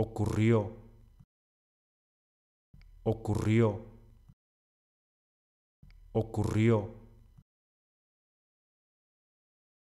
ocurrió, ocurrió, ocurrió.